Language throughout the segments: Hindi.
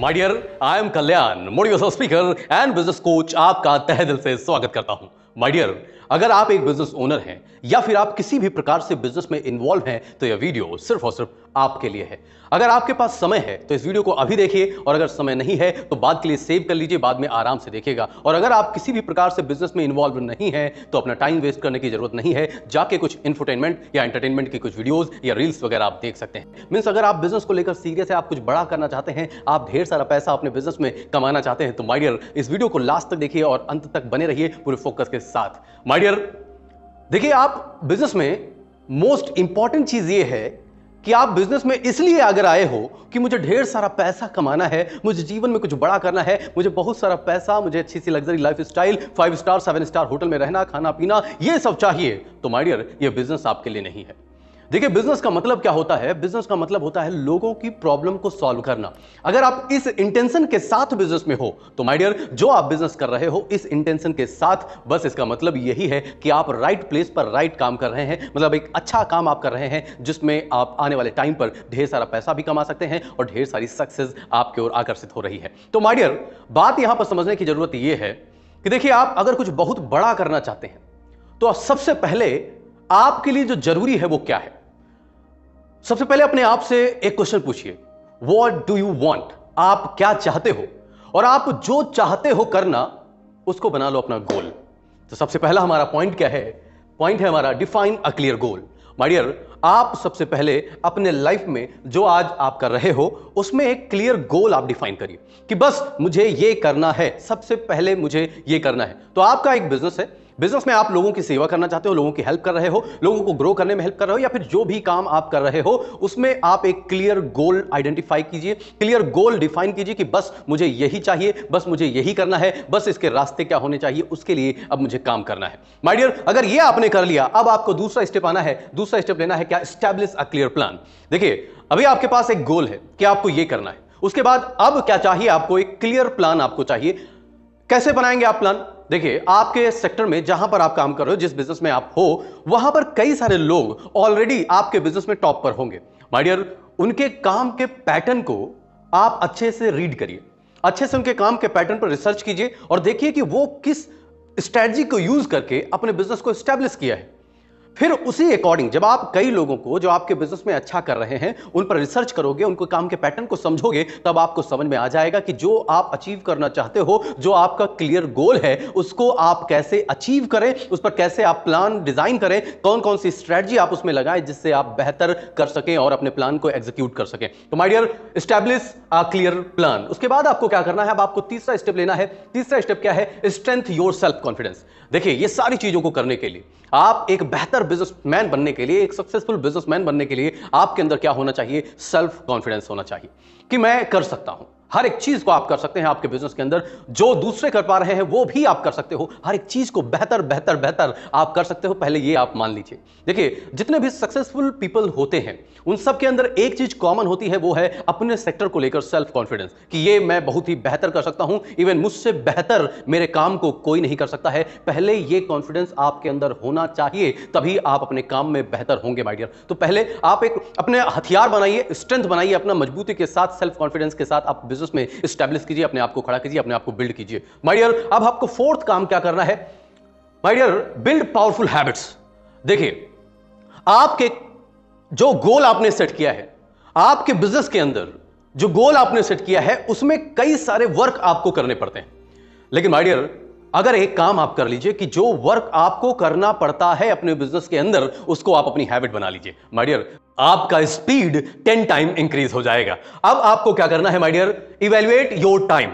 my dear I am Kalyan motivational speaker and business coach आपका तहे दिल से स्वागत करता हूं माय डियर अगर आप एक बिजनेस ओनर हैं या फिर आप किसी भी प्रकार से बिजनेस में इन्वॉल्व हैं तो यह वीडियो सिर्फ और सिर्फ आपके लिए है अगर आपके पास समय है तो इस वीडियो को अभी देखिए और अगर समय नहीं है तो बाद के लिए सेव कर लीजिए बाद में आराम से देखिएगा और अगर आप किसी भी प्रकार से बिजनेस में इन्वॉल्व नहीं है तो अपना टाइम वेस्ट करने की जरूरत नहीं है जाके कुछ इंफोटेनमेंट या एंटरटेनमेंट की कुछ वीडियोज या रील्स वगैरह आप देख सकते हैं मीन्स अगर आप बिजनेस को लेकर सीरियस है आप कुछ बड़ा करना चाहते हैं आप ढेर सारा पैसा अपने बिजनेस में कमाना चाहते हैं तो माइडियर इस वीडियो को लास्ट तक देखिए और अंत तक बने रहिए पूरे फोकस के साथ माइडियर देखिए आप बिजनेस में मोस्ट इंपॉर्टेंट चीज ये है कि आप बिजनेस में इसलिए अगर आए हो कि मुझे ढेर सारा पैसा कमाना है मुझे जीवन में कुछ बड़ा करना है मुझे बहुत सारा पैसा मुझे अच्छी सी luxury lifestyle five star seven star hotel में रहना खाना पीना ये सब चाहिए तो माइडियर ये बिजनेस आपके लिए नहीं है देखिए बिजनेस का मतलब क्या होता है बिजनेस का मतलब होता है लोगों की प्रॉब्लम को सॉल्व करना अगर आप इस इंटेंशन के साथ बिजनेस में हो तो माय डियर जो आप बिजनेस कर रहे हो इस इंटेंशन के साथ बस इसका मतलब यही है कि आप राइट प्लेस पर राइट काम कर रहे हैं मतलब एक अच्छा काम आप कर रहे हैं जिसमें आप आने वाले टाइम पर ढेर सारा पैसा भी कमा सकते हैं और ढेर सारी सक्सेस आपकी ओर आकर्षित हो रही है तो माइडियर बात यहां पर समझने की जरूरत यह है कि देखिए आप अगर कुछ बहुत बड़ा करना चाहते हैं तो सबसे पहले आपके लिए जो जरूरी है वो क्या है सबसे पहले अपने आप से एक क्वेश्चन पूछिए वॉट डू यू वॉन्ट आप क्या चाहते हो और आप जो चाहते हो करना उसको बना लो अपना गोल तो सबसे पहला हमारा पॉइंट क्या है पॉइंट है हमारा डिफाइन अ क्लियर गोल माइडियर आप सबसे पहले अपने लाइफ में जो आज आप कर रहे हो उसमें एक क्लियर गोल आप डिफाइन करिए कि बस मुझे ये करना है सबसे पहले मुझे ये करना है तो आपका एक बिजनेस है बिजनेस में आप लोगों की सेवा करना चाहते हो लोगों की हेल्प कर रहे हो लोगों को ग्रो करने में हेल्प कर रहे हो या फिर जो भी काम आप कर रहे हो उसमें आप एक क्लियर गोल आइडेंटिफाई कीजिए क्लियर गोल डिफाइन कीजिए कि बस मुझे यही चाहिए बस मुझे यही करना है बस इसके रास्ते क्या होने चाहिए उसके लिए अब मुझे काम करना है माइडियर डियर अगर ये आपने कर लिया अब आपको दूसरा स्टेप आना है दूसरा स्टेप लेना है क्या स्टैब्लिश अ क्लियर प्लान देखिए अभी आपके पास एक गोल है कि आपको ये करना है उसके बाद अब क्या चाहिए आपको एक क्लियर प्लान आपको चाहिए कैसे बनाएंगे आप प्लान देखिए आपके सेक्टर में जहां पर आप काम कर रहे हो जिस बिजनेस में आप हो वहां पर कई सारे लोग ऑलरेडी आपके बिजनेस में टॉप पर होंगे माइडियर उनके काम के पैटर्न को आप अच्छे से रीड करिए अच्छे से उनके काम के पैटर्न पर रिसर्च कीजिए और देखिए कि वो किस स्ट्रैटी को यूज करके अपने बिजनेस को स्टैब्लिश किया है फिर उसी अकॉर्डिंग जब आप कई लोगों को जो आपके बिजनेस में अच्छा कर रहे हैं उन पर रिसर्च करोगे उनको काम के पैटर्न को समझोगे तब आपको समझ में आ जाएगा कि जो आप अचीव करना चाहते हो जो आपका क्लियर गोल है उसको आप कैसे अचीव करें उस पर कैसे आप प्लान डिजाइन करें कौन कौन सी स्ट्रेटजी आप उसमें लगाएं जिससे आप बेहतर कर सकें और अपने प्लान को एग्जीक्यूट कर सकें तो my dear establish a clear plan उसके बाद आपको क्या करना है अब आपको तीसरा स्टेप लेना है तीसरा स्टेप क्या है स्ट्रेंथ योर सेल्फ कॉन्फिडेंस देखिए ये सारी चीजों को करने के लिए आप एक बेहतर बिजनेसमैन बनने के लिए एक सक्सेसफुल बिजनेसमैन बनने के लिए आपके अंदर क्या होना चाहिए सेल्फ कॉन्फिडेंस होना चाहिए कि मैं कर सकता हूं हर एक चीज को आप कर सकते हैं आपके बिजनेस के अंदर जो दूसरे कर पा रहे हैं वो भी आप कर सकते हो हर एक चीज को बेहतर बेहतर बेहतर आप कर सकते हो पहले ये आप मान लीजिए देखिए जितने भी सक्सेसफुल पीपल होते हैं उन सब के अंदर एक चीज कॉमन होती है वो है अपने सेक्टर को लेकर सेल्फ कॉन्फिडेंस कि ये मैं बहुत ही बेहतर कर सकता हूं इवन मुझसे बेहतर मेरे काम को कोई नहीं कर सकता है पहले ये कॉन्फिडेंस आपके अंदर होना चाहिए तभी आप अपने काम में बेहतर होंगे माइडियर तो पहले आप एक अपने हथियार बनाइए स्ट्रेंथ बनाइए अपना मजबूती के साथ सेल्फ कॉन्फिडेंस के साथ आप बिजनेस में स्टैब्लिश कीजिए अपने आप को खड़ा कीजिए अपने आप को बिल्ड कीजिए माइडियर अब आपको फोर्थ काम क्या करना है माइडियर बिल्ड पावरफुल हैबिट्स देखिए आपके जो गोल आपने सेट किया है आपके बिजनेस के अंदर जो गोल आपने सेट किया है उसमें कई सारे वर्क आपको करने पड़ते हैं लेकिन माइडियर अगर एक काम आप कर लीजिए कि जो वर्क आपको करना पड़ता है अपने बिजनेस के अंदर उसको आप अपनी हैबिट बना लीजिए माइडियर आपका स्पीड टेन टाइम इंक्रीज हो जाएगा अब आपको क्या करना है माइडियर इवेल्युएट योर टाइम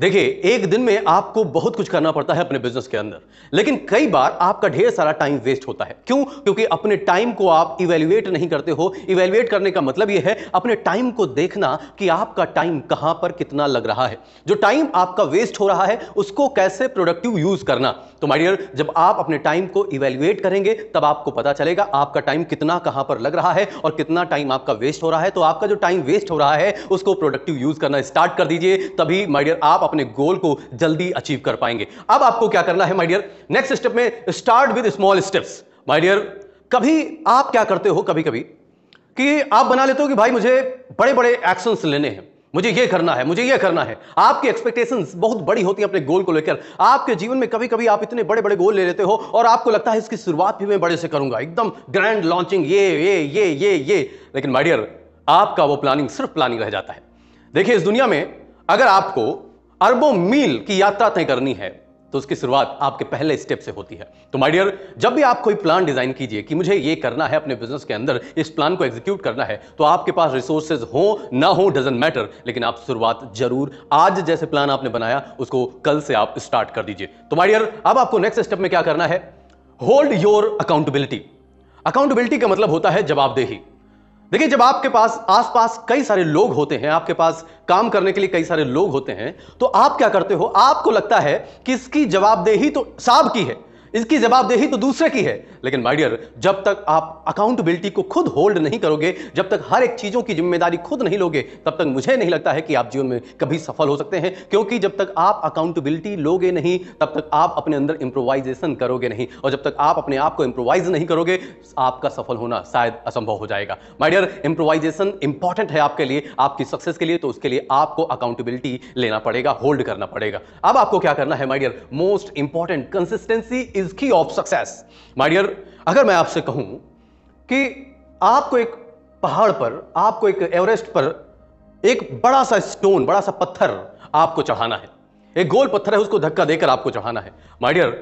देखिए एक दिन में आपको बहुत कुछ करना पड़ता है अपने बिजनेस के अंदर लेकिन कई बार आपका ढेर सारा टाइम वेस्ट होता है क्यों क्योंकि अपने टाइम को आप इवेल्युएट नहीं करते हो इवेल्युएट करने का मतलब यह है अपने टाइम को देखना कि आपका टाइम कहां पर कितना लग रहा है जो टाइम आपका वेस्ट हो रहा है उसको कैसे प्रोडक्टिव यूज करना तो माइडियर जब आप अपने टाइम को इवेल्युएट करेंगे तब आपको पता चलेगा आपका टाइम कितना कहां पर लग रहा है और कितना टाइम आपका वेस्ट हो रहा है तो आपका जो टाइम वेस्ट हो रहा है उसको प्रोडक्टिव यूज करना स्टार्ट कर दीजिए तभी माइडियर आप अपने गोल को जल्दी अचीव कर पाएंगे अब आपको क्या करना है माय डियर नेक्स्ट स्टेप में start with small steps my dear कभी आप क्या करते हो कभी कभी कि आप बना लेते हो कि भाई मुझे बड़े बड़े एक्शंस लेने हैं मुझे यह करना है मुझे यह करना है आपकी एक्सपेक्टेशंस बहुत बड़ी होती है अपने गोल को लेकर आपके जीवन में कभी कभी आप इतने बड़े बड़े गोल ले लेते हो और आपको लगता है इसकी शुरुआत भी मैं बड़े से करूंगा एकदम ग्रैंड लॉन्चिंग ये ये ये ये ये लेकिन माय डियर आपका वो प्लानिंग सिर्फ प्लानिंग रह जाता है देखिए इस दुनिया में अगर आपको अरबों मील की यात्रा तय करनी है तो उसकी शुरुआत आपके पहले स्टेप से होती है तो माय डियर जब भी आप कोई प्लान डिजाइन कीजिए कि मुझे ये करना है अपने बिजनेस के अंदर इस प्लान को एग्जीक्यूट करना है तो आपके पास रिसोर्सेज हो ना हो डजेंट मैटर लेकिन आप शुरुआत जरूर आज जैसे प्लान आपने बनाया उसको कल से आप स्टार्ट कर दीजिए तो माय डियर अब आपको नेक्स्ट स्टेप में क्या करना है होल्ड योर अकाउंटेबिलिटी अकाउंटेबिलिटी का मतलब होता है जवाबदेही देखिए जब आपके पास आसपास कई सारे लोग होते हैं आपके पास काम करने के लिए कई सारे लोग होते हैं तो आप क्या करते हो आपको लगता है कि इसकी जवाबदेही तो साहब की है इसकी जवाबदेही तो दूसरे की है लेकिन माइडियर जब तक आप अकाउंटेबिलिटी को खुद होल्ड नहीं करोगे जब तक हर एक चीज़ों की जिम्मेदारी खुद नहीं लोगे तब तक मुझे नहीं लगता है कि आप जीवन में कभी सफल हो सकते हैं क्योंकि जब तक आप अकाउंटेबिलिटी लोगे नहीं तब तक आप अपने अंदर इंप्रोवाइजेशन करोगे नहीं और जब तक आप अपने आप को इंप्रोवाइज नहीं करोगे आपका सफल होना शायद असंभव हो जाएगा माइडियर इंप्रोवाइजेशन इंपॉर्टेंट है आपके लिए आपकी सक्सेस के लिए तो उसके लिए आपको अकाउंटेबिलिटी लेना पड़ेगा होल्ड करना पड़ेगा अब आपको क्या करना है my dear most important consistency is key of success my dear अगर मैं आपसे कहूं कि आपको एक पहाड़ पर आपको एक एवरेस्ट पर एक बड़ा सा स्टोन बड़ा सा पत्थर आपको चढ़ाना है एक गोल पत्थर है उसको धक्का देकर आपको चढ़ाना है माय डियर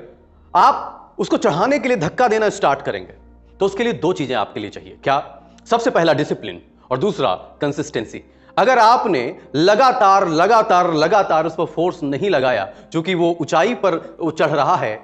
आप उसको चढ़ाने के लिए धक्का देना स्टार्ट करेंगे तो उसके लिए दो चीजें आपके लिए चाहिए क्या सबसे पहला डिसिप्लिन और दूसरा कंसिस्टेंसी अगर आपने लगातार लगातार लगातार उस पर फोर्स नहीं लगाया क्योंकि वो ऊंचाई पर चढ़ रहा है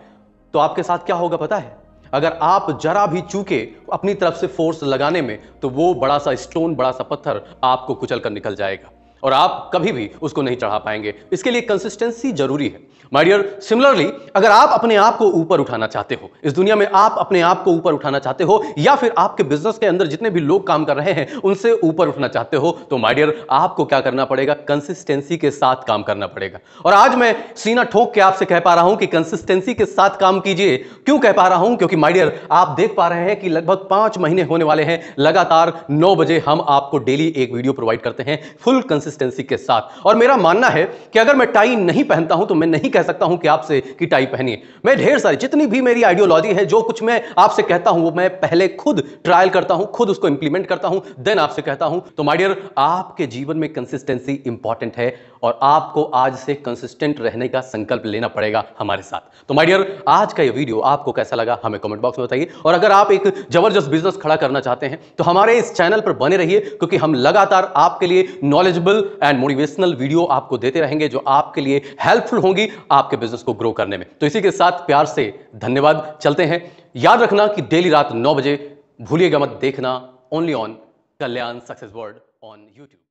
तो आपके साथ क्या होगा पता है अगर आप जरा भी चूके अपनी तरफ से फोर्स लगाने में तो वो बड़ा सा स्टोन बड़ा सा पत्थर आपको कुचल कर निकल जाएगा और आप कभी भी उसको नहीं चढ़ा पाएंगे इसके लिए कंसिस्टेंसी जरूरी है माइडियर सिमिलरली अगर आप अपने आप को ऊपर उठाना चाहते हो इस दुनिया में आप अपने आप को ऊपर उठाना चाहते हो या फिर आपके बिजनेस के अंदर जितने भी लोग काम कर रहे हैं उनसे ऊपर उठना चाहते हो तो माइडियर आपको क्या करना पड़ेगा कंसिस्टेंसी के साथ काम करना पड़ेगा और आज मैं सीना ठोक के आपसे कह पा रहा हूं कि कंसिस्टेंसी के साथ काम कीजिए क्यों कह पा रहा हूं क्योंकि माइडियर आप देख पा रहे हैं कि लगभग पांच महीने होने वाले हैं लगातार नौ बजे हम आपको डेली एक वीडियो प्रोवाइड करते हैं फुल कंसिस्टेंसी कंसिस्टेंसी के साथ और मेरा मानना है कि अगर मैं टाई नहीं पहनता हूं तो मैं नहीं कह सकता हूं कि आपसे कि टाई पहनिए मैं ढेर सारी जितनी भी मेरी आइडियोलॉजी है जो कुछ मैं आपसे कहता हूं वो मैं पहले खुद ट्रायल करता हूं खुद उसको इंप्लीमेंट करता हूं देन आपसे कहता हूं तो माइडियर आपके जीवन में कंसिस्टेंसी इंपॉर्टेंट है और आपको आज से कंसिस्टेंट रहने का संकल्प लेना पड़ेगा हमारे साथ तो माय डियर आज का ये वीडियो आपको कैसा लगा हमें कमेंट बॉक्स में बताइए और अगर आप एक जबरदस्त बिजनेस खड़ा करना चाहते हैं तो हमारे इस चैनल पर बने रहिए क्योंकि हम लगातार आपके लिए नॉलेजेबल एंड मोटिवेशनल वीडियो आपको देते रहेंगे जो आपके लिए हेल्पफुल होंगी आपके बिजनेस को ग्रो करने में तो इसी के साथ प्यार से धन्यवाद चलते हैं याद रखना कि डेली रात नौ बजे भूलिएगा मत देखना only on Kalyan success world on YouTube